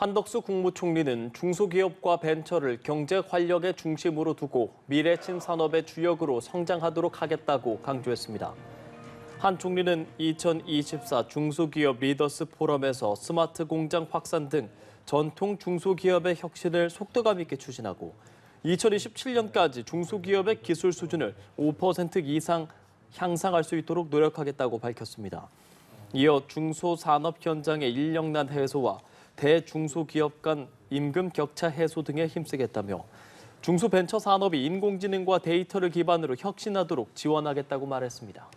한덕수 국무총리는 중소기업과 벤처를 경제 활력의 중심으로 두고 미래친 산업의 주역으로 성장하도록 하겠다고 강조했습니다. 한 총리는 2024 중소기업 리더스 포럼에서 스마트 공장 확산 등 전통 중소기업의 혁신을 속도감 있게 추진하고 2027년까지 중소기업의 기술 수준을 5% 이상 향상할 수 있도록 노력하겠다고 밝혔습니다. 이어 중소산업 현장의 인력난 해소와 대중소기업 간 임금 격차 해소 등에 힘쓰겠다며 중소벤처 산업이 인공지능과 데이터를 기반으로 혁신하도록 지원하겠다고 말했습니다.